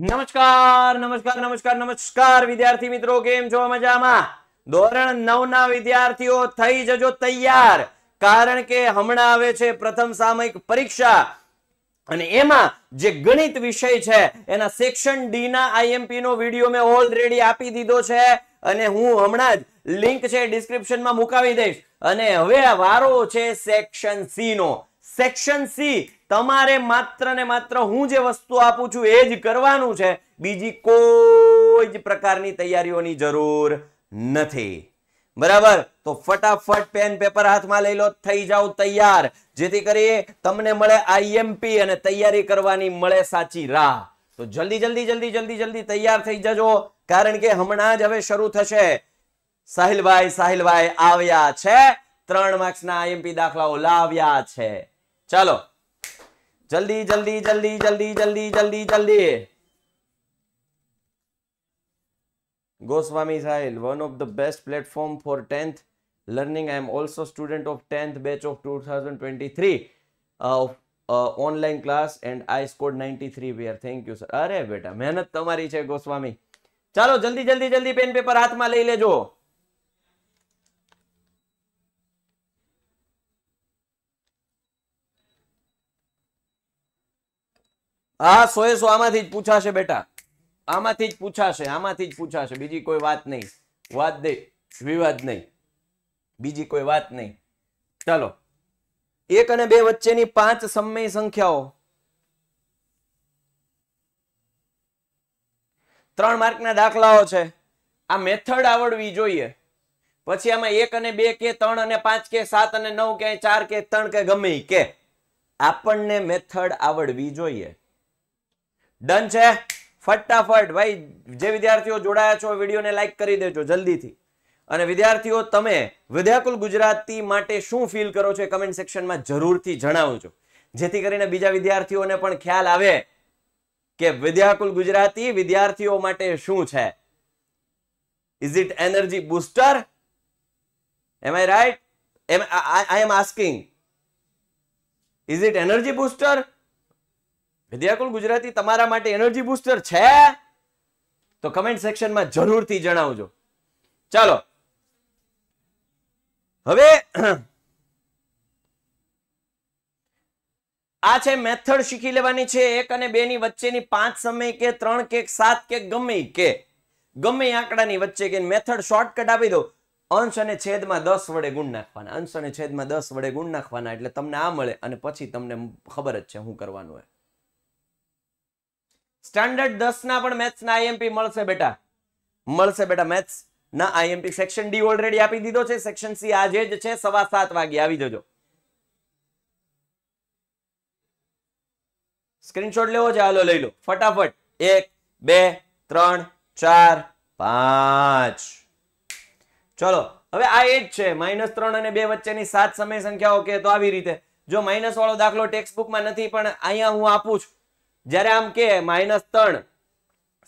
નમસ્કાર નમસ્કાર નમસ્કાર નમસ્કાર વિદ્યાર્થી મિત્રો કેમ છો મજામાં ધોરણ નવ ના વિદ્યાર્થીઓ થઈ જજો તૈયાર કારણ કે હમણાં આવે છે પ્રથમ સામયિક પરીક્ષા અને એમાં જે ગણિત વિષય છે એના સેક્શન ડી ના આઈએમપી નો વિડીયો મેં ઓલરેડી આપી દીધો છે અને હું હમણાં જ લિંક છે ડિસ્ક્રિપ્શનમાં મુકાવી દઈશ અને હવે વારો છે સેક્શન સી નો સેક્શન સી તમારે માત્ર ને માત્ર હું જે વસ્તુ આપું છું એ જ કરવાનું છે બીજી કોઈ જ પ્રકારની તૈયારીઓની જરૂર નથી બરાબર તો ફટાફટ પેન પેપર હાથમાં લઈ લો થઈ જાઓ તૈયાર જેથી કરી તમને મળે આઈએમપી અને તૈયારી કરવાની મળે સાચી રાહ તો જલ્દી જલ્દી જલ્દી જલ્દી જલ્દી તૈયાર થઈ જજો કારણ કે હમણાં જ હવે શરૂ થશે સાહિલભાઈ સાહિલભાઈ આવ્યા છે ત્રણ માર્ક્સના આઈએમપી દાખલાઓ લાવ્યા છે चलो जल्दी जल्दी जल्दी जल्दी जल्दी जल्दी जल्दी Goswami Sahil one of the best platform for tenth learning I am also student of tenth batch of 2023 thousand online class and I score ninety three we are thank you sir अरे बेटा मेहनत तुम्हारी है गोस्वामी चलो जल्दी जल्दी जल्दी पेन पेपर हाथ में ले लेजो ले હા સોએ સો આમાંથી જ પૂછાશે બેટા આમાંથી જ પૂછાશે આમાંથી જ પૂછાશે બીજી કોઈ વાત નહીં વાત દે વિવાદ નહીં બીજી કોઈ વાત નહીં ચાલો એક અને બે વચ્ચેની પાંચ સમય સંખ્યાઓ ત્રણ માર્કના દાખલાઓ છે આ મેથડ આવડવી જોઈએ પછી આમાં એક અને બે કે ત્રણ અને પાંચ કે સાત અને નવ કે ચાર કે ત્રણ કે ગમે કે આપણને મેથડ આવડવી જોઈએ ડન છે ફટાફટ ભાઈ જે વિદ્યાર્થીઓ જોડાયા છો વિડીયોને લાઈક કરી દેજો જલ્દીથી અને વિદ્યાર્થીઓ તમે વિદ્યાકુલ ગુજરાતી માટે શું ફીલ કરો છો એ કમેન્ટ સેક્શનમાં જરૂરથી જણાવજો જેથી કરીને બીજા વિદ્યાર્થીઓને પણ ખ્યાલ આવે કે વિદ્યાકુલ ગુજરાતી વિદ્યાર્થીઓ માટે શું છે is it energy booster am I right am I am asking is it energy booster Vidyakul Gujarati તમારા માટે એનર્જી બૂસ્ટર છે તો કમેન્ટ સેક્શનમાં જરૂરથી જણાવજો ચાલો હવે આ છે મેથડ શીખી લેવાની છે એક અને બે ની વચ્ચેની પાંચ સમય કે ત્રણ કે સાત કે ગમે કે ગમે આંકડાની વચ્ચે કે મેથડ શોર્ટકટ આપી દો અંશ અને છેદમાં દસ વડે ગુણ નાખવાના અંશ અને છેદમાં દસ વડે ગુણ નાખવાના એટલે તમને આ મળે અને પછી તમને ખબર જ છે શું કરવાનું હોય સ્ટાન્ડર્ડ દસના પણ મેથ્સના આઈએમપી મળશે બેટા મળશે બેટા મેથ્સ ના આઈએમપી સેક્શન ડી ઓલરેડી આપી દીધો છે સેક્શન સી આજે જ છે સવા સાત વાગે આવી જજો સ્ક્રીનશોટ લેવો છે હાલો લઈ લો ફટાફટ એક બે ત્રણ ચાર પાંચ ચલો હવે આ એ જ છે માઇનસ ત્રણ અને બે વચ્ચેની સાત સમય સંખ્યાઓ કે તો આવી રીતે જો માઇનસ વાળો દાખલો ટેક્સ્ટ બુકમાં નથી પણ અહીંયા હું આપું છું જ્યારે આમ કે માઇનસ ત્રણ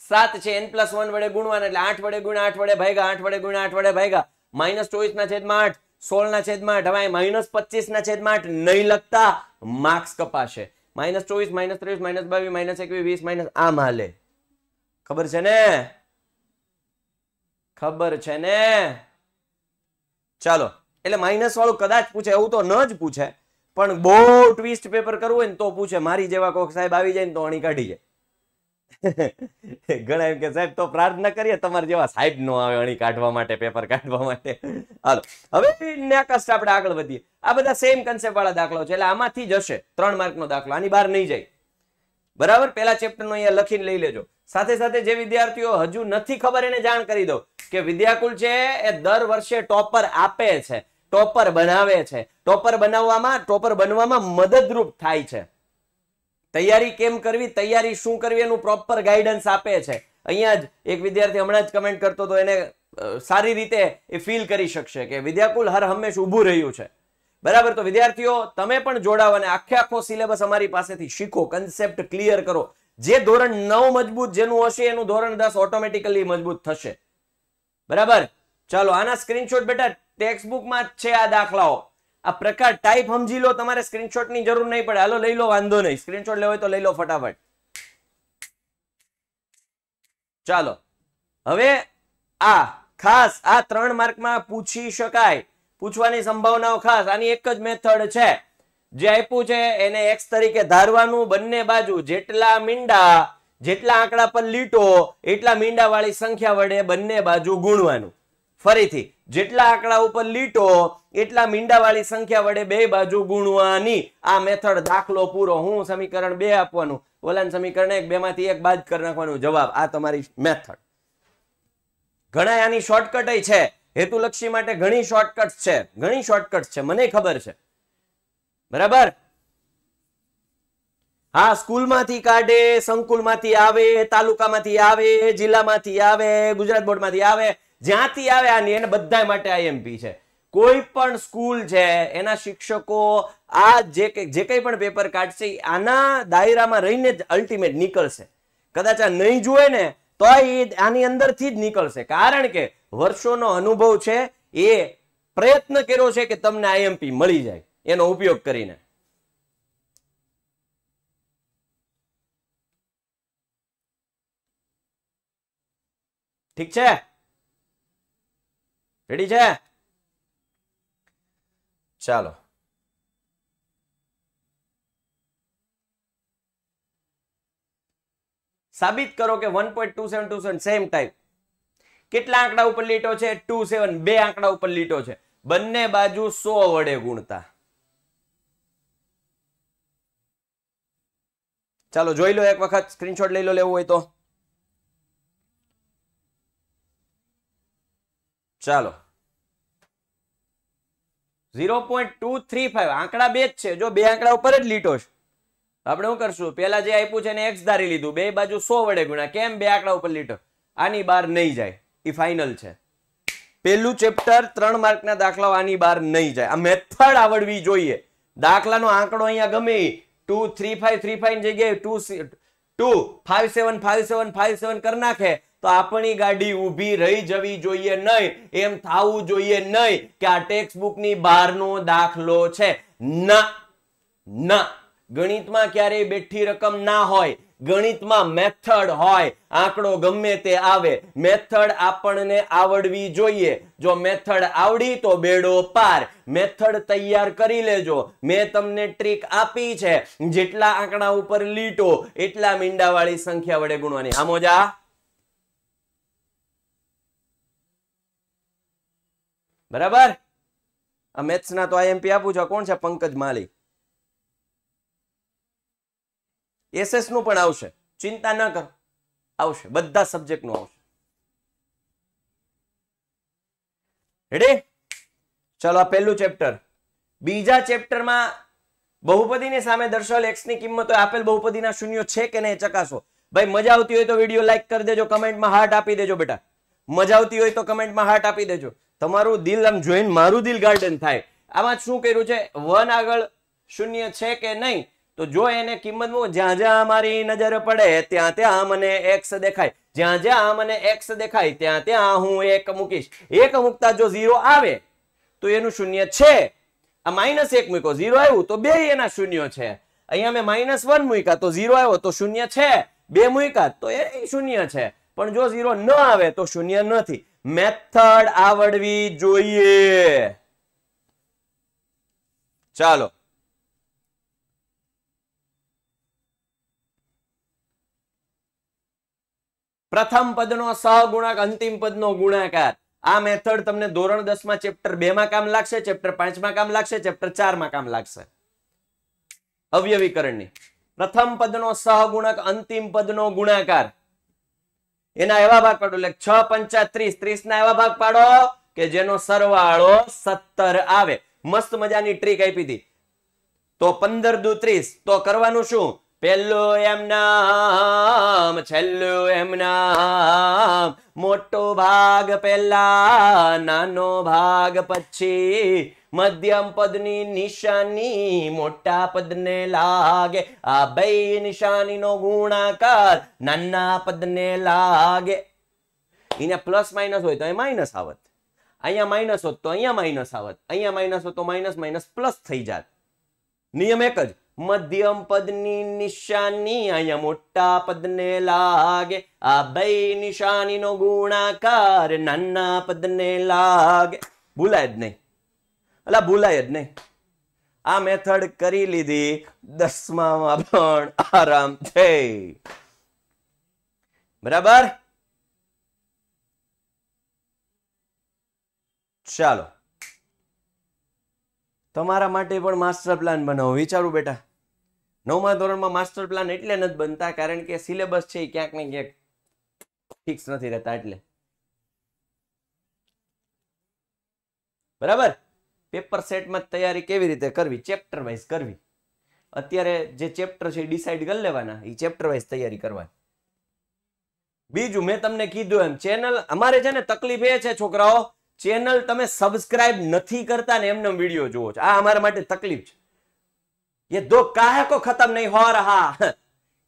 સાત છે એન પ્લસ વન વડે ગુણવાના એટલે આઠ વડે ગુણ આઠ વડે ભાગ્યા આઠ વડે ગુણ આઠ વડે ભાગ્યા માઇનસ ચોવીસ ના છેદમાં આઠ સોળ ના છેદમાં આઠ હવે માઇનસ પચીસ ના છેદમાં આઠ નહીં લગતા માર્ક્સ કપાશે માઇનસ ચોવીસ માઇનસ ત્રેવીસ માઇનસ બાવીસ માઇનસ એકવીસ વીસ માઇનસ આમ હાલે ખબર છે ને ખબર છે ને ચાલો એટલે માઇનસ વાળું કદાચ પૂછે એવું તો ન જ પૂછે પણ બહુ ટ્વિસ્ટ પેપર કરવું હોય ને તો પૂછે મારી જેવા કોક સાહેબ આવી જાય ને તો અણી કાઢી જાય ઘણા એમ કે સાહેબ તો પ્રાર્થના કરીએ તમારા જેવા સાહેબ નો આવે અણી કાઢવા માટે પેપર કાઢવા માટે હાલો હવે નેકસ્ટ આપણે આગળ વધીએ આ બધા સેમ કન્સેપ્ટ વાળા દાખલાઓ છે એટલે આમાંથી જ હશે ત્રણ માર્ક નો દાખલો આની બહાર નહીં જાય બરાબર પેલા ચેપ્ટર નો અહીંયા લખીને લઈ લેજો સાથે સાથે જે વિદ્યાર્થીઓ હજુ નથી ખબર એને જાણ કરી દો કે વિદ્યાકુલ છે એ દર વર્ષે ટોપર આપે છે ટોપર બનાવે છે ટોપર બનાવવામાં ટોપર બનવામાં મદદરૂપ થાય છે તૈયારી કેમ કરવી તૈયારી શું કરવી એનું પ્રોપર ગાઈડન્સ આપે છે અહીંયા જ એક વિદ્યાર્થી હમણાં જ કમેન્ટ કરતો હતો એને સારી રીતે એ ફીલ કરી શકશે કે વિદ્યાકુલ હર હંમેશ ઊભું રહ્યું છે બરાબર તો વિદ્યાર્થીઓ તમે પણ જોડાવો અને આખે આખો સિલેબસ અમારી પાસેથી શીખો કન્સેપ્ટ ક્લિયર કરો જે ધોરણ નવ મજબૂત જેનું હશે એનું ધોરણ દસ ઓટોમેટિકલી મજબૂત થશે બરાબર ચાલો આના સ્ક્રીનશોટ બેટા માં જ છે આ દાખલાઓ આ પ્રકાર ટાઈપ સમજી લો તમારે સ્ક્રીનશોટ ની જરૂર નહીં પડે હાલો લઈ લો વાંધો નહીં સ્ક્રીનશોટ લેવો હોય તો લઈ લો ફટાફટ ચાલો હવે આ ખાસ આ ત્રણ માર્કમાં પૂછી શકાય પૂછવાની સંભાવનાઓ ખાસ આની એક જ મેથડ છે જે આપ્યું છે એને એક્સ તરીકે ધારવાનું બંને બાજુ જેટલા મીંડા જેટલા આંકડા પર લીટો એટલા મીંડા વાળી સંખ્યા વડે બંને બાજુ ગુણવાનું ફરીથી જેટલા આંકડા ઉપર લીટો એટલા મીંડાવાળી સંખ્યા વડે બે બાજુ ગુણવાની આ મેથડ દાખલો પૂરો હું સમીકરણ બે આપવાનું ઓલા સમીકરણ એક બેમાંથી એક બાદ કરી નાખવાનો જવાબ આ તમારી મેથડ ઘણા આની શોર્ટકટ છે હેતુલક્ષી માટે ઘણી શોર્ટકટ છે ઘણી શોર્ટકટ છે મને ખબર છે બરાબર હા સ્કૂલમાંથી કાઢે સંકુલમાંથી આવે તાલુકામાંથી આવે જિલ્લામાંથી આવે ગુજરાત બોર્ડમાંથી આવે જ્યાંથી આવે આ એને બધા માટે આઈએમપી છે કોઈ પણ સ્કૂલ છે એના શિક્ષકો આ જે જે કંઈ પણ પેપર કાઢશે આના દાયરામાં રહીને જ અલ્ટિમેટ નીકળશે કદાચ આ નહીં જુએ ને તો એ આની અંદરથી જ નીકળશે કારણ કે વર્ષોનો અનુભવ છે એ પ્રયત્ન કર્યો છે કે તમને આઈએમપી મળી જાય એનો ઉપયોગ કરીને ઠીક છે રેડી છે ચાલો સાબિત કરો કે 1.2727 સેમ ટાઈપ કેટલા આંકડા ઉપર લીટો છે 27 બે આંકડા ઉપર લીટો છે બંને બાજુ સો વડે ગુણતા ચાલો જોઈ લો એક વખત સ્ક્રીનશોટ લઈ લો લેવું હોય તો ચાલો zero point two three five આંકડા બે જ છે જો બે આંકડા ઉપર જ લીટો છે આપણે શું કરશું પેલા જે આપ્યું છે એને એક્સ ધારી લીધું બે બાજુ સો વડે ગુણા કેમ બે આંકડા ઉપર લીટો આની બાર નહીં જાય એ ફાઇનલ છે પેલું ચેપ્ટર ત્રણ માર્કના દાખલાઓ આની બહાર નહીં જાય આ મેથડ આવડવી જોઈએ દાખલાનો આંકડો અહીંયા ગમે two three five three five જગ્યાએ two two five seven five seven five seven કરી નાખે તો આપણી ગાડી ઊભી રહી જવી જોઈએ નહીં એમ થવું જોઈએ નહીં કે આ ટેક્સ બુકની બહારનો દાખલો છે ના ના ગણિતમાં ક્યારેય બેઠી રકમ ના હોય ગણિતમાં મેથડ હોય આંકડો ગમે તે આવે મેથડ આપણને આવડવી જોઈએ જો મેથડ આવડી તો બેડો પાર મેથડ તૈયાર કરી લેજો મેં તમને ટ્રીક આપી છે જેટલા આંકડા ઉપર લીટો એટલા મીંડાવાળી સંખ્યા વડે ગુણવાની આમોજા બરાબર આ મેથ્સ ના તો આઈએમપી આપું છું કોણ છે પંકજ માલી એસએસ નું પણ આવશે ચિંતા ન કરો આવશે બધા સબ્જેક્ટ નું આવશે રેડી ચાલો આ પહેલું ચેપ્ટર બીજા ચેપ્ટરમાં બહુપદીની સામે દર્શાવેલ એક્સની કિંમતો આપેલ બહુપદીના શૂન્યો છે કે નહીં ચકાસો ભાઈ મજા આવતી હોય તો વિડીયો લાઈક કરી દેજો કમેન્ટમાં હાર્ટ આપી દેજો બેટા મજા આવતી હોય તો કમેન્ટમાં હાર્ટ આપી દેજો તમારું દિલ આમ જોઈને મારું દિલ ગાર્ડન થાય આમાં શું કર્યું છે વન આગળ શૂન્ય છે કે નહીં તો જો એને કિંમત જ્યાં જ્યાં મારી નજર પડે ત્યાં ત્યાં મને એક્સ દેખાય જ્યાં જ્યાં મને એક્સ દેખાય ત્યાં ત્યાં હું એક મૂકીશ એક મૂકતા જો ઝીરો આવે તો એનું શૂન્ય છે આ માઇનસ એક મૂક્યો ઝીરો આવ્યું તો બે એના શૂન્ય છે અહીંયા મેં માઇનસ વન મૂક્યા તો ઝીરો આવ્યો તો શૂન્ય છે બે મૂક્યા તો એ શૂન્ય છે પણ જો ઝીરો ન આવે તો શૂન્ય નથી મેથડ આવડવી જોઈએ ચાલો પ્રથમ પદનો સહગુણક અંતિમ પદનો ગુણાકાર આ મેથડ તમને ધોરણ દસમાં ચેપ્ટર બેમાં કામ લાગશે ચેપ્ટર પાંચમાં કામ લાગશે ચેપ્ટર ચારમાં કામ લાગશે અવયવીકરણની પ્રથમ પદનો સહગુણક અંતિમ પદનો ગુણાકાર એના એવા ભાગ પાડો એટલે છ પંચા ત્રીસ ત્રીસ ના એવા ભાગ પાડો કે જેનો સરવાળો સત્તર આવે મસ્ત મજાની ટ્રીક આપી હતી તો પંદર દુ ત્રીસ તો કરવાનું શું પેલું એમ નામ છેલ્લું એમ નામ મોટો ભાગ પેલા નાનો ભાગ પછી મધ્યમ પદની નિશાની મોટા પદને લાગે આ બે નિશાનીનો ગુણાકાર નાના પદને લાગે અહીંયા પ્લસ માઇનસ હોય તો એ માઇનસ આવત અહીંયા માઇનસ હોત તો અહીંયા માઇનસ આવત અહીંયા માઇનસ હોત તો માઇનસ માઇનસ પ્લસ થઈ જાત નિયમ એક જ મધ્યમ પદની નિશાની અહીંયા મોટા પદને લાગે આ બે નિશાનીનો ગુણાકાર નાના પદને લાગે ભૂલાય જ નહીં એટલે ભૂલાય જ નહીં આ મેથડ કરી લીધી દસમામાં પણ આરામ છે બરાબર ચાલો તમારા માટે પણ માસ્ટર પ્લાન બનાવો વિચારું બેટા નવમા ધોરણમાં માસ્ટર પ્લાન એટલે નથી બનતા કારણ કે સિલેબસ છે એ ક્યાંક ને ક્યાંક ફિક્સ નથી રહેતા એટલે બરાબર પેપર સેટમાં તૈયારી કેવી રીતે કરવી ચેપ્ટર વાઇઝ કરવી અત્યારે જે ચેપ્ટર છે એ ડિસાઇડ કરી લેવાના એ ચેપ્ટર વાઇઝ તૈયારી કરવાની બીજું મેં તમને કીધું એમ ચેનલ અમારે છે ને તકલીફ એ છે છોકરાઓ ચેનલ તમે સબસ્ક્રાઇબ નથી કરતા ને એમનો વિડીયો જુઓ છો આ અમારા માટે તકલીફ છે એ दो काहे ખતમ નહીં હો हो रहा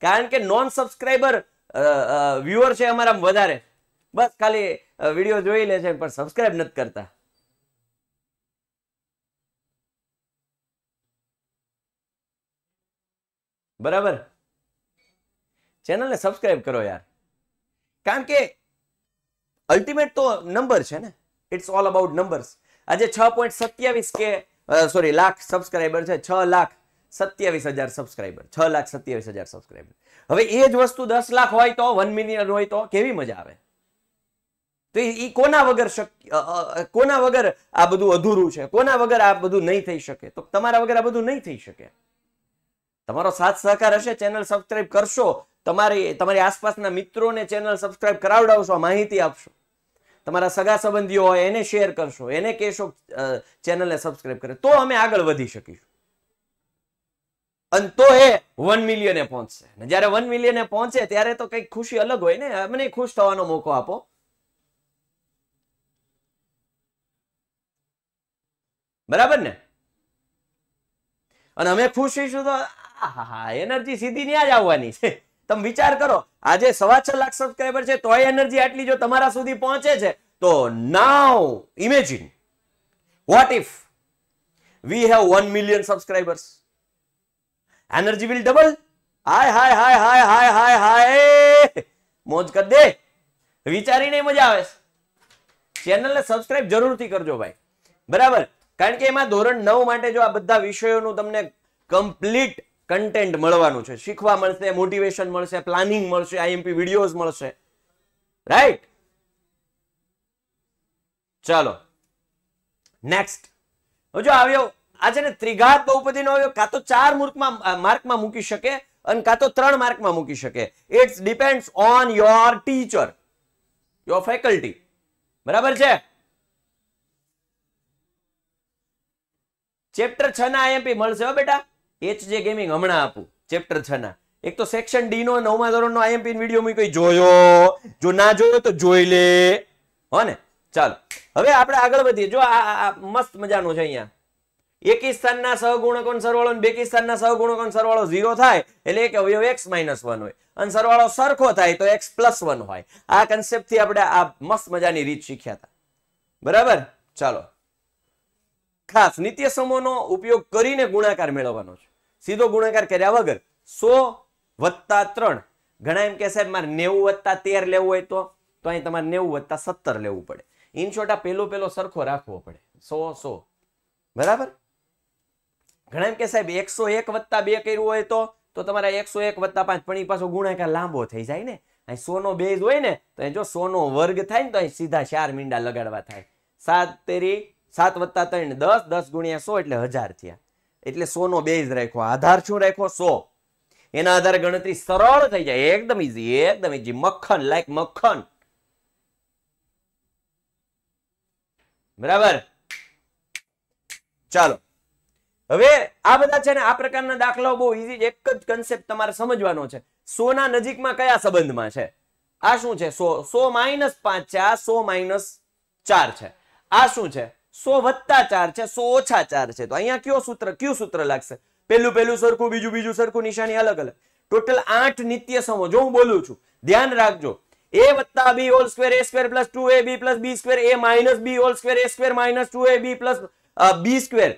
કારણ કે નોન સબસ્ક્રાઇબર વ્યુઅર છે અમારા વધારે બસ ખાલી વિડીયો જોઈ લે છે પણ સબસ્ક્રાઇબ નથી કરતા બરાબર ચેનલને સબસ્ક્રાઈબ કરો યાર કારણ કે અલ્ટિમેટ તો નંબર છે ને ઇટ્સ ઓલ અબાઉટ નંબર્સ આજે છ પોઈન્ટ સત્યાવીસ કે સોરી લાખ સબસ્ક્રાઈબર છે છ લાખ સત્યાવીસ હજાર સબસ્ક્રાઈબર છ લાખ સત્યાવીસ હજાર સબસ્ક્રાઈબર હવે એ જ વસ્તુ દસ લાખ હોય તો વન મિલિયન હોય તો કેવી મજા આવે તો એ કોના વગર શક્ય કોના વગર આ બધું અધૂરું છે કોના વગર આ બધું નહીં થઈ શકે તો તમારા વગર આ બધું નહીં થઈ શકે તમારો સાથ સહકાર હશે ચેનલ સબસ્ક્રાઈબ કરશો તમારી તમારી આસપાસના મિત્રોને ચેનલ સબસ્ક્રાઈબ કરાવડાવશો માહિતી આપશો તમારા સગા સંબંધીઓ હોય એને શેર કરશો એને કહેશો ચેનલને સબસ્ક્રાઇબ કરે તો અમે આગળ વધી શકીશું અને તો એ વન મિલિયને પહોંચશે ને જ્યારે વન મિલિયને પહોંચે ત્યારે તો કંઈક ખુશી અલગ હોય ને અમને ખુશ થવાનો મોકો આપો બરાબર ને અને અમે ખુશ થઈશું તો હા હા એનર્જી સીધી ત્યાં જ આવવાની છે તમે વિચાર કરો આજે સવા છ લાખ સબસ્ક્રાઈબર છે તોય એનર્જી આટલી જો તમારા સુધી પહોંચે છે તો now imagine what if we have one million subscribers energy will double hi hi hi hi hi hi hi મોજ કર દે વિચારીને મજા આવે ચેનલને સબસ્ક્રાઇબ જરૂરથી કરજો ભાઈ બરાબર કારણ કે એમાં ધોરણ નવ માટે જો આ બધા વિષયોનું તમને કમ્પ્લીટ કન્ટેન્ટ મળવાનું છે શીખવા મળશે મોટિવેશન મળશે પ્લાનિંગ મળશે આઈએમપી વિડીયોઝ મળશે રાઈટ ચાલો નેક્સ્ટ જો આવ્યો આ છે ને ત્રિઘાત બહુપતિનો આવ્યો કાં તો ચાર મૂર્ખમાં માર્કમાં મૂકી શકે અને કાં તો ત્રણ માર્કમાં મૂકી શકે it's depend on your teacher your faculty બરાબર છે ચેપ્ટર છ ના આઈએમપી મળશે હો બેટા એચ જે ગેમિંગ હમણાં આપું ચેપ્ટર છ ના એક તો સેક્શન ડી નો નવમા ધોરણનો આઈએમપી વિડીયો મેં કોઈ જોયો જો ના જોયો તો જોઈ લે હો ને ચાલો હવે આપણે આગળ વધીએ જો આ મસ્ત મજાનું છે અહીંયા એકી સહગુણકોન સરવાળો બેકિસ્તાનના સ્થાનના સહગુણકોન સરવાળો ઝીરો થાય એટલે એક અવયવ એક્સ માઇનસ વન હોય અને સરવાળો સરખો થાય તો એક્સ પ્લસ વન હોય આ કન્સેપ્ટથી આપણે આ મસ્ત મજાની રીત શીખ્યા હતા બરાબર ચાલો ખાસ નિત્ય સમૂહનો ઉપયોગ કરીને ગુણાકાર મેળવવાનો છે સીધો ગુણાકાર કર્યા વગર સો વત્તા ત્રણ ઘણા એમ કે સાહેબ મારે નેવું વત્તા તેર લેવું હોય તો તો અહીં તમારે નેવું વત્તા સત્તર લેવું પડે ઇન આ પેલો પેલો સરખો રાખવો પડે સો સો બરાબર ઘણા એમ કે સાહેબ એકસો એક વત્તા બે કર્યું હોય તો તો તમારે એકસો એક વત્તા પાંચ પણ એ પાછો ગુણાકાર લાંબો થઈ જાય ને અહીં સોનો બેઝ હોય ને તો અહીં જો સોનો વર્ગ થાય ને તો અહીં સીધા ચાર મીંડા લગાડવા થાય સાત તેરી સાત વત્તા ત્રણ દસ દસ ગુણ્યા સો એટલે હજાર થયા એટલે સો નો બેઝ રાખો આધાર શું રાખો સો એના આધારે ગણતરી સરળ થઈ જાય એકદમ ઈઝી એકદમ ઈઝી મક્ખન લાઈક મક્ખન બરાબર ચાલો હવે આ બધા છે ને આ પ્રકારના દાખલાઓ બહુ ઈઝી એક જ કન્સેપ્ટ તમારે સમજવાનો છે સોના નજીકમાં કયા સંબંધમાં છે આ શું છે સો સો માઇનસ પાંચ છે આ સો માઇનસ ચાર છે આ શું છે સો વત્તા ચાર છે સો ઓછા ચાર છે તો અહીંયા કયો સૂત્ર કયું સૂત્ર લાગશે પેલું પેલું સરખું બીજું બીજું સરખું નિશાની અલગ અલગ ટોટલ આઠ નિત્ય સમો જો હું બોલું છું ધ્યાન રાખજો a વત્તા b whole square a square plus 2ab plus b square a minus b whole square a square minus 2ab plus b square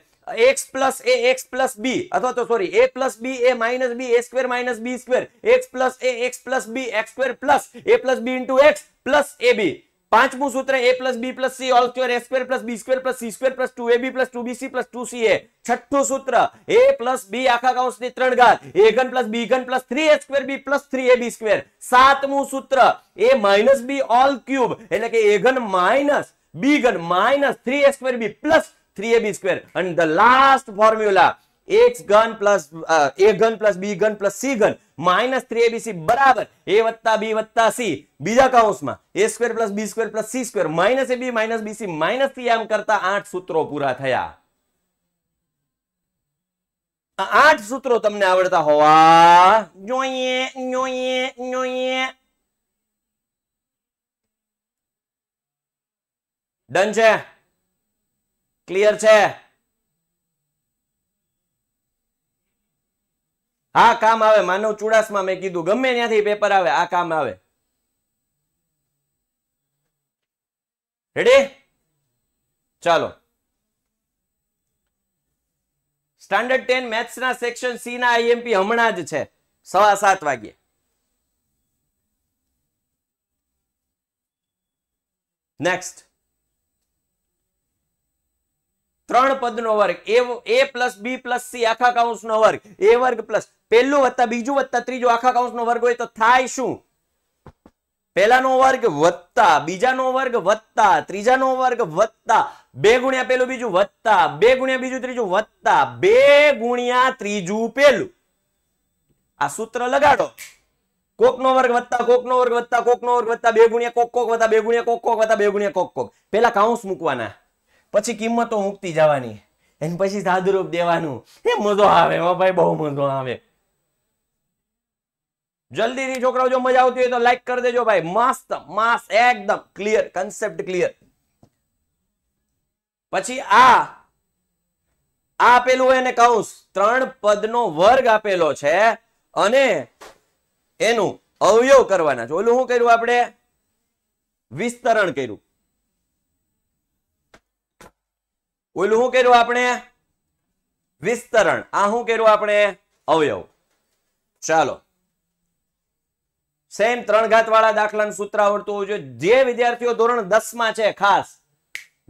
x plus a x plus b અથવા તો sorry a plus b a minus b a square minus b square x plus a x plus b x square plus a plus b into x plus ab पांचवू सूत्र A plus B plus C all square A square plus B square plus C square plus two A B plus two B C plus two C A છઠ્ઠું સૂત્ર એ plus બી આખા કૌશ ની ત્રણ ઘાત એ ઘન plus B ઘન plus three A square B plus three A B square સાતમું સૂત્ર A minus B all cube એટલે કે એ ઘન માઇનસ બી ઘન minus three A square B plus three A B square અને ધ લાસ્ટ ફોર્મ્યુલા એક્સ ઘન બરાબર A વત્તા બીજા કાઉન્સમાં plus B square plus C square minus AB minus આઠ સૂત્રો પૂરા થયા આઠ સૂત્રો તમને આવડતા હોવા જોઈએ જોઈએ જોઈએ ડન છે ક્લિયર છે આ કામ આવે માનવ ચુડાસમાં મેં કીધું ગમે ત્યાંથી પેપર આવે આ કામ આવે રેડી ચાલો સ્ટાન્ડર્ડ ટેન ના સેક્શન સી ના આઈએમપી હમણાં જ છે સવા સાત વાગ્યે નેક્સ્ટ ત્રણ પદ નો વર્ગ A plus B plus C આખા કાઉન્સ નો વર્ગ એ વર્ગ પ્લસ પહેલું વત્તા બીજું વત્તા ત્રીજું આખા નો વર્ગ હોય તો થાય શું પહેલાનો વર્ગ વત્તા બીજાનો વર્ગ વત્તા ત્રીજાનો વર્ગ વત્તા બે ગુણ્યા પેલું બીજું વત્તા બે ગુણ્યા બીજું ત્રીજું વત્તા બે ગુણ્યા ત્રીજું પેલું આ સૂત્ર લગાડો કોકનો વર્ગ વત્તા કોકનો વર્ગ વત્તા કોકનો વર્ગ વત્તા બે ગુણ્યા કોક કોક વત્તા બે ગુણ્યા કોક કોક વત્તા બે ગુણ્યા કોક કોક પેલા કાઉન્સ મૂકવાના પછી કિંમતો મૂકતી જવાની એની પછી સાદુરૂપ દેવાનું એ મજો આવે ભાઈ બહુ મજો આવે જલ્દી જલ્દીથી છોકરાઓ જો મજા આવતી હોય તો લાઈક કરી દેજો ભાઈ મસ્ત માસ એકદમ ક્લિયર કન્સેપ્ટ ક્લિયર પછી આ આ આપેલું એને કૌંસ ત્રણ પદનો વર્ગ આપેલો છે અને એનું અવયવ કરવાના છે ઓલું શું કર્યું આપણે વિસ્તરણ કર્યું ઓલું શું કર્યું આપણે વિસ્તરણ આ શું કર્યું આપણે અવયવ ચાલો સેમ ત્રણ ઘાત વાળા દાખલાનું સૂત્ર આવડતું હોવું જોઈએ જે વિદ્યાર્થીઓ ધોરણ દસમાં છે ખાસ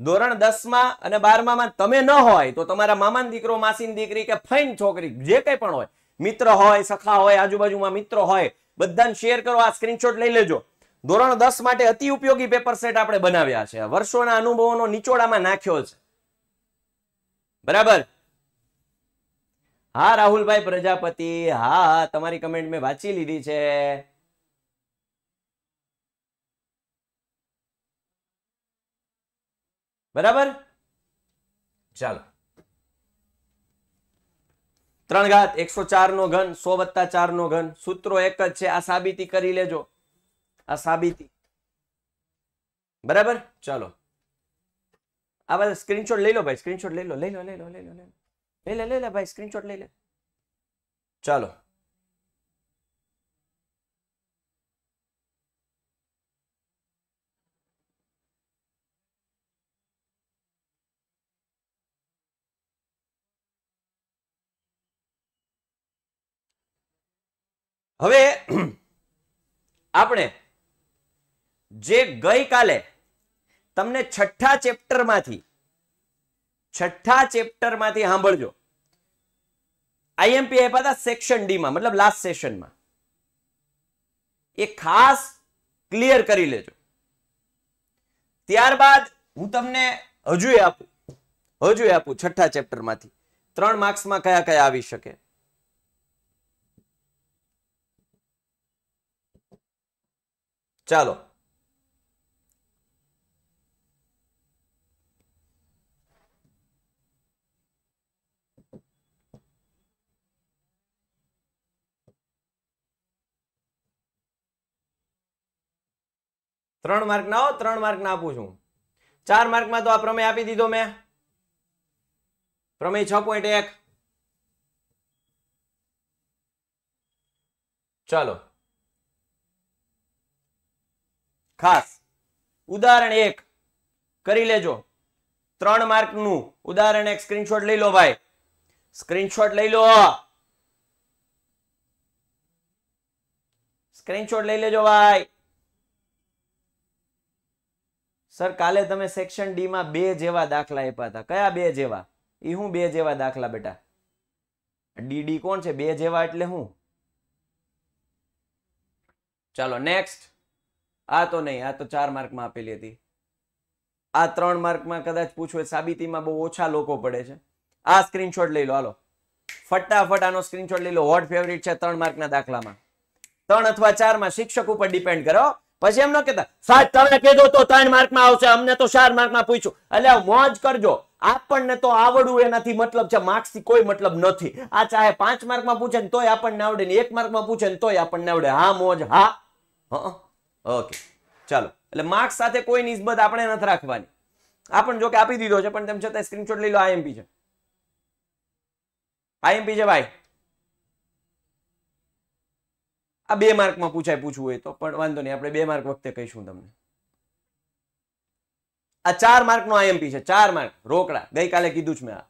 ધોરણ દસમાં અને બારમામાં તમે ન હોય તો તમારા મામાન દીકરો માસીન દીકરી કે ફઈન છોકરી જે કંઈ પણ હોય મિત્ર હોય સખા હોય આજુબાજુમાં મિત્રો હોય બધાને શેર કરો આ સ્ક્રીનશોટ લઈ લેજો ધોરણ દસ માટે અતિ ઉપયોગી પેપર સેટ આપણે બનાવ્યા છે વર્ષોના અનુભવોનો નિચોડામાં નાખ્યો છે બરાબર હા રાહુલભાઈ પ્રજાપતિ હા તમારી કમેન્ટ મેં વાંચી લીધી છે बराबर चलो 3 घात 104 નો ઘન 100 + 4 નો ઘન સૂત્ર એક જ છે આ સાબિતી કરી લેજો આ સાબિતી બરાબર ચાલો હવે સ્ક્રીનશોટ લે લો ભાઈ સ્ક્રીનશોટ લે લો લે લો લે લો લે લો લે લે લે ભાઈ સ્ક્રીનશોટ લે લે ચાલો હવે આપણે જે ગઈકાલે તમને છઠ્ઠા ચેપ્ટર માંથી છઠ્ઠા ચેપ્ટર માંથી સાંભળજો આઈએમપી આપ્યા હતા સેક્શન ડીમાં મતલબ લાસ્ટ સેશનમાં એ ખાસ ક્લિયર કરી લેજો ત્યારબાદ હું તમને હજુ આપું હજુ આપું છઠ્ઠા ચેપ્ટર માંથી ત્રણ માર્ક્સમાં કયા કયા આવી શકે ચાલો ત્રણ માર્ક ના હો ત્રણ માર્ક ના આપું છું ચાર માર્કમાં તો આ પ્રમેય આપી દીધો મેં પ્રમેય છ પોઈન્ટ એક ચાલો ખાસ ઉદાહરણ એક કરી લેજો ત્રણ માર્ક નું ઉદાહરણ એક સ્ક્રીનશોટ લઈ લો ભાઈ સ્ક્રીનશોટ લઈ લો સ્ક્રીનશોટ લઈ લેજો ભાઈ સર કાલે તમે સેક્શન ડી માં બે જેવા દાખલા આપ્યા હતા કયા બે જેવા એ હું બે જેવા દાખલા બેટા ડીડી કોણ છે બે જેવા એટલે હું ચાલો નેક્સ્ટ આ તો નહીં આ તો ચાર માર્કમાં આપેલી હતી આ ત્રણ માર્કમાં કદાચ પૂછો સાબિતીમાં બહુ ઓછા લોકો પડે છે આ સ્ક્રીનશોટ લઈ લો હાલો ફટાફટ આનો સ્ક્રીનશોટ લઈ લો હોટ ફેવરિટ છે ત્રણ માર્કના દાખલામાં ત્રણ અથવા ચારમાં શિક્ષક ઉપર ડિપેન્ડ કરો પછી એમ ન કેતા સાહેબ તમે કીધું તો ત્રણ માર્કમાં આવશે અમને તો ચાર માર્કમાં પૂછ્યું એટલે મોજ કરજો આપણને તો આવડવું એનાથી મતલબ છે થી કોઈ મતલબ નથી આ ચાહે પાંચ માર્કમાં પૂછે ને તોય આપણને આવડે ને એક માર્કમાં પૂછે ને તોય આપણને આવડે હા મોજ હા હા ઓકે ચાલો એટલે માર્ક્સ સાથે કોઈ નિસ્બત આપણે નથી રાખવાની આપણ જોકે આપી દીધો છે પણ તેમ છતાં સ્ક્રીનશોટ લઈ લો આઈએમપી છે આઈએમપી છે ભાઈ આ બે માર્કમાં પૂછાય પૂછવું હોય તો પણ વાંધો નહીં આપણે બે માર્ક વખતે કહીશું તમને આ ચાર માર્ક નો આઈએમપી છે ચાર માર્ક રોકડા ગઈકાલે કીધું જ મેં આ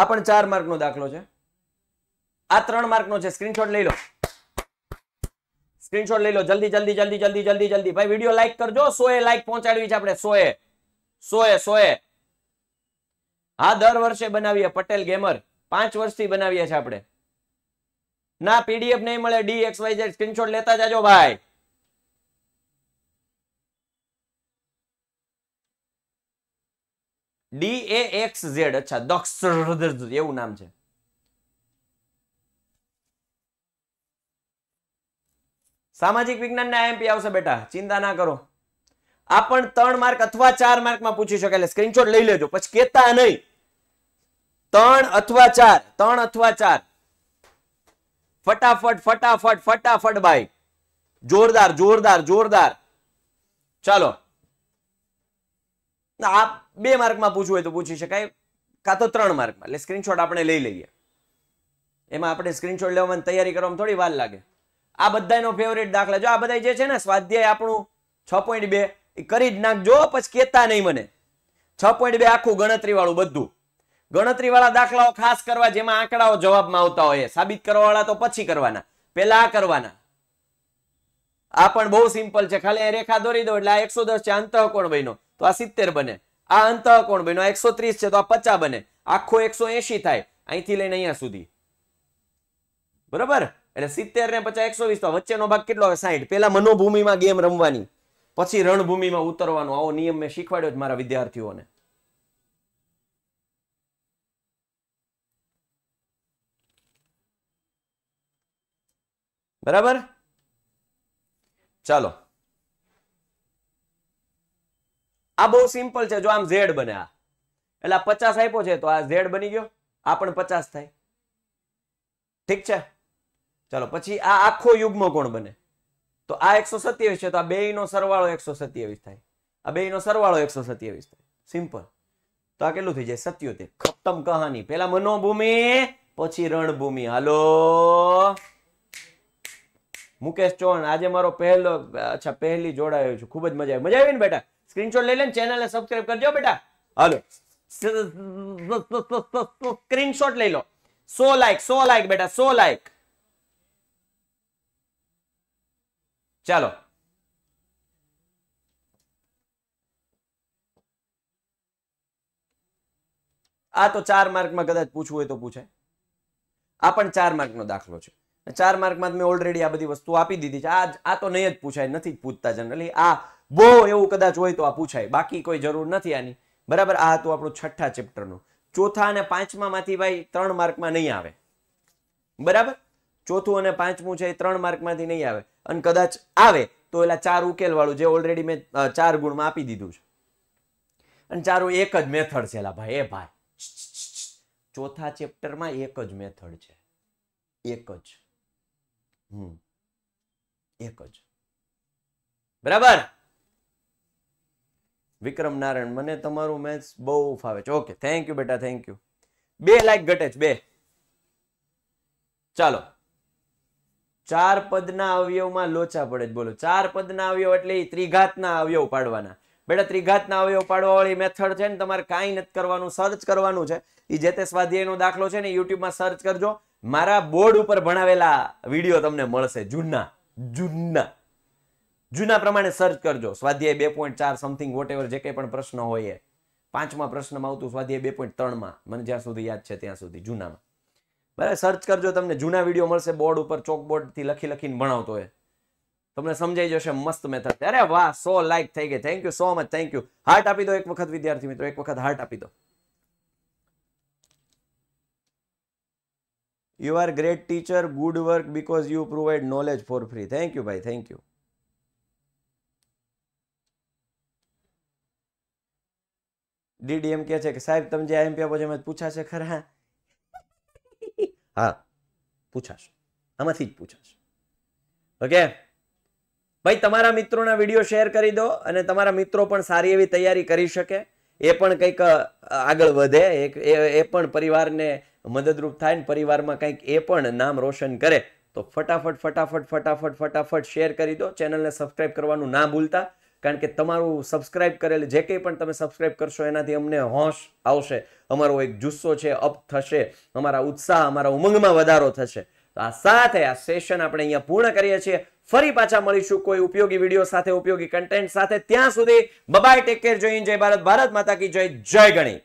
આ પણ ચાર માર્ક નો દાખલો છે આ ત્રણ માર્ક નો છે સ્ક્રીનશોટ લઈ લો સ્ક્રીનશોટ લઈ લો જલ્દી જલ્દી જલ્દી જલ્દી જલ્દી જલ્દી ભાઈ વિડીયો લાઈક કરજો સો એ લાઈક પહોંચાડવી છે આપણે સો એ સો એ સો એ હા દર વર્ષે બનાવીએ પટેલ ગેમર પાંચ વર્ષથી બનાવીએ છીએ આપણે ના પીડીએફ નહીં મળે D X Y Z screenshot લેતા જાજો ભાઈ ડી એ એક્સ ઝેડ અચ્છા દક્ષ એવું નામ છે સામાજિક વિજ્ઞાનના આઈએમપી આવશે બેટા ચિંતા ના કરો આ પણ ત્રણ માર્ક અથવા ચાર માર્કમાં પૂછી શકે એટલે સ્ક્રીનશોટ લઈ લેજો પછી કેતા નહીં ત્રણ અથવા ચાર ત્રણ અથવા ચાર ફટાફટ ફટાફટ ફટાફટ ભાઈ જોરદાર જોરદાર જોરદાર ચાલો આ બે માર્કમાં પૂછવું હોય તો પૂછી શકાય કા તો ત્રણ માર્કમાં એટલે સ્ક્રીનશોટ આપણે લઈ લઈએ એમાં આપણે સ્ક્રીનશોટ લેવામાં તૈયારી કરવામાં થોડી વાર લાગે આ બધાનો ફેવરેટ દાખલા જો આ બધા જે છે ને સ્વાધ્યાય આપણું છ પોઈન્ટ બે એ કરી જ નાખજો પછી કહેતા નહીં મને છ પોઈન્ટ બે આખું ગણતરી વાળું બધું ગણતરી વાળા દાખલાઓ ખાસ કરવા જેમાં આંકડાઓ જવાબમાં આવતા હોય સાબિત કરવા વાળા તો પછી કરવાના પેલા આ કરવાના આ પણ બહુ સિમ્પલ છે ખાલી રેખા દોરી દો એટલે આ એકસો દસ છે કોણ બન્યો તો આ સિત્તેર બને આ અંતઃકોણ બન્યો એકસો ત્રીસ છે તો આ પચાસ બને આખો એકસો એસી થાય અહીંથી લઈને અહીંયા સુધી બરોબર એટલે સિત્તેર ને પચાસ એકસો વચ્ચેનો ભાગ કેટલો આવે સાહીઠ પેલા મનોભૂમિમાં ગેમ રમવાની પછી રણભૂમિમાં ઉતરવાનો આવો નિયમ મેં શીખવાડ્યો મારા વિદ્યાર્થીઓને બરાબર ચાલો આ બહુ સિમ્પલ છે જો આમ ઝેડ બને આ એટલે પચાસ આપ્યો છે તો આ ઝેડ બની ગયો આ પણ પચાસ થાય ઠીક છે ચાલો પછી આ આખો યુગ્મ કોણ બને તો આ એકસો છે તો આ બેયનો સરવાળો એકસો થાય આ બેયનો સરવાળો એકસો થાય સિમ્પલ તો આ કેટલું થઈ જાય સત્યોતેર ખતમ કહાની પેલા મનોભૂમિ પછી રણભૂમિ હાલો મુકેશ ચૌહાણ આજે મારો પહેલો અચ્છા પહેલી જોડાયો છું ખૂબ જ મજા આવી મજા આવી ને બેટા સ્ક્રીનશોટ લઈ લે ચેનલને સબસ્ક્રાઇબ કરજો બેટા હાલો સ્ક્રીનશોટ લઈ લો સો લાઈક સો લાઈક બેટા સો લાઈક ચાલો આ તો ચાર માર્કમાં કદાચ પૂછવું હોય તો પૂછાય આ પણ ચાર માર્કનો દાખલો છે ચાર માર્કમાં મેં ઓલરેડી આ બધી વસ્તુ આપી દીધી છે આ આ તો નહીં જ પૂછાય નથી પૂછતા જનરલી આ બહુ એવું કદાચ હોય તો આ પૂછાય બાકી કોઈ જરૂર નથી આની બરાબર આ હતું આપણું છઠ્ઠા ચેપ્ટરનું ચોથા અને પાંચમામાંથી ભાઈ ત્રણ માર્કમાં નહીં આવે બરાબર ચોથું અને પાંચમું છે એ ત્રણ માર્કમાંથી નહીં આવે અને કદાચ આવે તો એલા ચાર ઉકેલવાળું જે ઓલરેડી મેં ચાર ગુણમાં આપી દીધું છે અને ચારું એક જ મેથડ છે એલા ભાઈ એ ભાઈ ચોથા ચેપ્ટરમાં એક જ મેથડ છે એક જ હમ એક જ બરાબર વિક્રમ નારાયણ મને તમારું મેથ્સ બહુ ફાવે છે ઓકે થેન્ક યુ બેટા થેન્ક યુ બે લાઈક ઘટે છે બે ચાલો ચાર પદના અવયવમાં લોચા પડે જ બોલો ચાર પદના અવયવ એટલે ત્રિઘાતના અવયવ પાડવાના બેટા ત્રિઘાતના અવયવ પાડવા વાળી મેથડ છે ને તમારે કાંઈ નથી કરવાનું સર્ચ કરવાનું છે એ જે તે સ્વાધ્યાયનો દાખલો છે ને યુટ્યુબમાં સર્ચ કરજો મારા બોર્ડ ઉપર ભણાવેલા વિડીયો તમને મળશે જૂના જૂના જૂના પ્રમાણે સર્ચ કરજો સ્વાધ્યાય બે પોઈન્ટ ચાર સમથિંગ વોટ એવર જે કંઈ પણ પ્રશ્ન હોય એ પાંચમા પ્રશ્નમાં આવતું સ્વાધ્યાય બે પોઈન્ટ ત્રણમાં મને જ્યાં સુધી યાદ છે ત્યાં સુધી જૂનામાં બરાબર સર્ચ કરજો તમને જૂના વિડીયો મળશે બોર્ડ ઉપર ચોકબોર્ડથી લખી લખીને ભણાવતો હોય તમને સમજાઈ જશે મસ્ત મેથડ અરે વાહ સો લાઈક થઈ ગઈ thank you so much thank you heart આપી દો એક વખત વિદ્યાર્થી મિત્રો એક વખત હાર્ટ આપી દો you are great teacher good work because you provide knowledge for free thank you ભાઈ થેન્ક યુ ડીડીએમ કે છે કે સાહેબ તમે જે આઈએમપી આપો છો એમાં પૂછાશે ખરા હા પૂછાશે આમાંથી જ પૂછાશે ઓકે ભાઈ તમારા મિત્રોના વિડીયો શેર કરી દો અને તમારા મિત્રો પણ સારી એવી તૈયારી કરી શકે એ પણ કંઈક આગળ વધે એ પણ પરિવારને મદદરૂપ થાય ને પરિવારમાં કંઈક એ પણ નામ રોશન કરે તો ફટાફટ ફટાફટ ફટાફટ ફટાફટ શેર કરી દો ચેનલને સબસ્ક્રાઈબ કરવાનું ના ભૂલતા કારણ કે તમારું સબસ્ક્રાઈબ કરેલ જે કંઈ પણ તમે સબસ્ક્રાઇબ કરશો એનાથી અમને હોશ આવશે અમારો એક જુસ્સો છે અપ થશે અમારા ઉત્સાહ અમારા ઉમંગમાં વધારો થશે તો આ સાથે આ સેશન આપણે અહીંયા પૂર્ણ કરીએ છીએ ફરી પાછા મળીશું કોઈ ઉપયોગી વિડીયો સાથે ઉપયોગી કન્ટેન્ટ સાથે ત્યાં સુધી બબાય ટેક કેર જય જય ભારત ભારત માતા કી જય જય ગણી